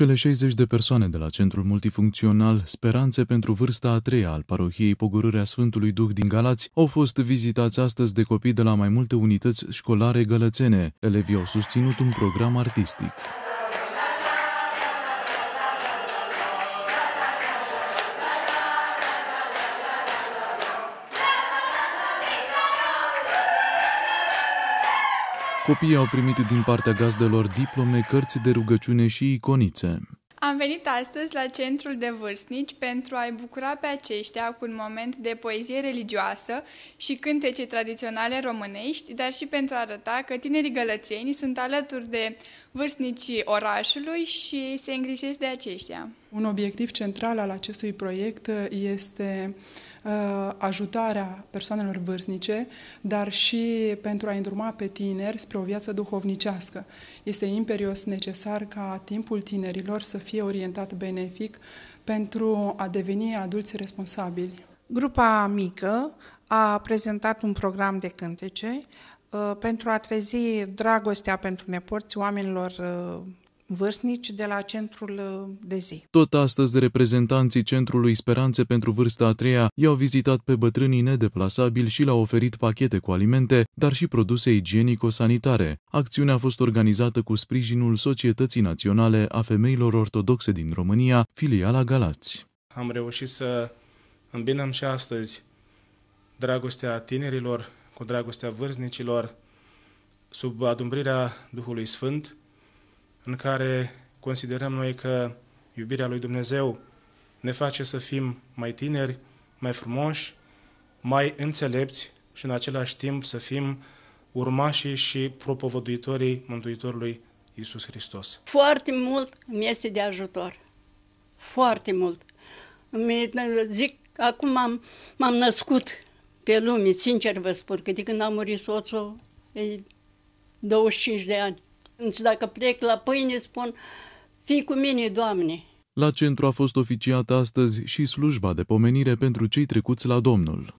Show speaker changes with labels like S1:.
S1: Cele 60 de persoane de la Centrul Multifuncțional Speranțe pentru vârsta a treia al parohiei Pogorârea Sfântului Duh din Galați au fost vizitați astăzi de copii de la mai multe unități școlare gălățene. Elevii au susținut un program artistic. Copiii au primit din partea gazdelor diplome, cărți de rugăciune și iconițe.
S2: Am venit astăzi la centrul de vârstnici pentru a-i bucura pe aceștia cu un moment de poezie religioasă și cântece tradiționale românești, dar și pentru a arăta că tinerii gălățeni sunt alături de vârstnicii orașului și se îngrijesc de aceștia.
S3: Un obiectiv central al acestui proiect uh, este uh, ajutarea persoanelor vârstnice, dar și pentru a îndruma pe tineri spre o viață duhovnicească. Este imperios necesar ca timpul tinerilor să fie orientat benefic pentru a deveni adulți responsabili. Grupa mică a prezentat un program de cântece uh, pentru a trezi dragostea pentru nepoți oamenilor vârstnici de la centrul uh, de zi.
S1: Tot astăzi, reprezentanții Centrului Speranțe pentru vârsta a treia i-au vizitat pe bătrânii nedeplasabili și le-au oferit pachete cu alimente, dar și produse igienico-sanitare. Acțiunea a fost organizată cu sprijinul Societății Naționale a Femeilor Ortodoxe din România, filiala Galați.
S4: Am reușit să îmbinăm și astăzi dragostea tinerilor cu dragostea vârstnicilor, sub adumbrirea Duhului Sfânt, în care considerăm noi că iubirea lui Dumnezeu ne face să fim mai tineri, mai frumoși, mai înțelepți și în același timp să fim urmașii și propovăduitorii Mântuitorului Isus Hristos.
S5: Foarte mult mi este de ajutor. Foarte mult. Mi zic, acum am, m-am născut pe lume, sincer vă spun, că de când a murit soțul, e 25 de ani. Și dacă plec la pâine, spun, fii cu mine, Doamne.
S1: La centru a fost oficiată astăzi și slujba de pomenire pentru cei trecuți la Domnul.